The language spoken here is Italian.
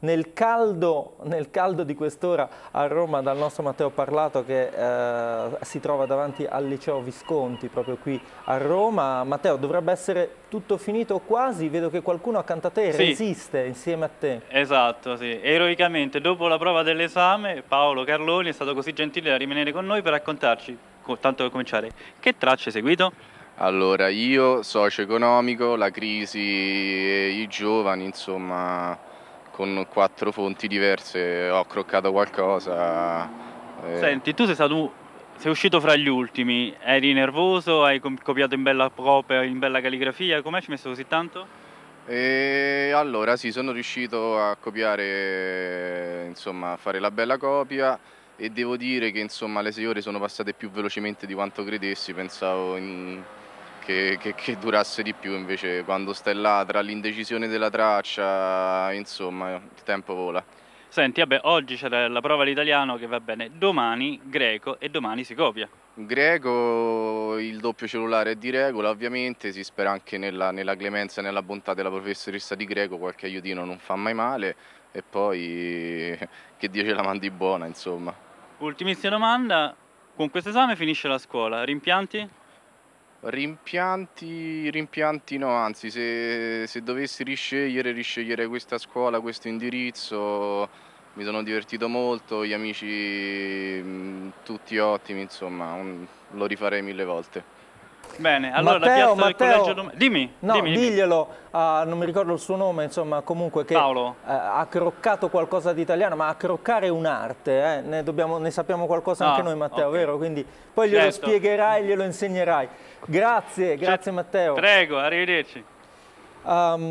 Nel caldo, nel caldo, di quest'ora a Roma dal nostro Matteo Parlato che eh, si trova davanti al liceo Visconti proprio qui a Roma. Matteo dovrebbe essere tutto finito quasi, vedo che qualcuno accanto a te sì. resiste insieme a te. Esatto, sì. Eroicamente dopo la prova dell'esame Paolo Carloni è stato così gentile da rimanere con noi per raccontarci, tanto per cominciare, che tracce hai seguito? Allora, io socio-economico, la crisi, eh, i giovani, insomma con quattro fonti diverse ho croccato qualcosa. E... Eh. Senti, tu sei stato sei uscito fra gli ultimi, eri nervoso, hai copiato in bella copia, in bella calligrafia, come ci hai messo così tanto? E allora sì, sono riuscito a copiare, insomma, a fare la bella copia e devo dire che insomma le sei ore sono passate più velocemente di quanto credessi, pensavo in che, che, che, durasse di più invece quando stai là tra l'indecisione della traccia, insomma il tempo vola. Senti, vabbè, oggi c'è la prova all'italiano che va bene, domani greco e domani si copia. Greco, il doppio cellulare è di regola ovviamente, si spera anche nella, nella clemenza e nella bontà della professoressa di greco, qualche aiutino non fa mai male e poi che Dio ce la mandi buona insomma. Ultimissima domanda, con questo esame finisce la scuola, rimpianti? Rimpianti, rimpianti no, anzi se, se, dovessi riscegliere, riscegliere questa scuola, questo indirizzo, mi sono divertito molto, gli amici mm, tutti ottimi, insomma un, lo rifarei mille volte. Bene, allora Matteo, la piazza Matteo, collegio... Dimmi, no, dimmi, dimmi. diglielo, uh, non mi ricordo il suo nome, insomma, comunque che uh, ha croccato qualcosa di italiano, ma croccare è un'arte, eh? ne, ne, sappiamo qualcosa ah, anche noi Matteo, okay. vero? Quindi poi glielo certo. spiegherai, glielo insegnerai. Grazie, cioè, grazie certo. Matteo. Prego, arrivederci. Um,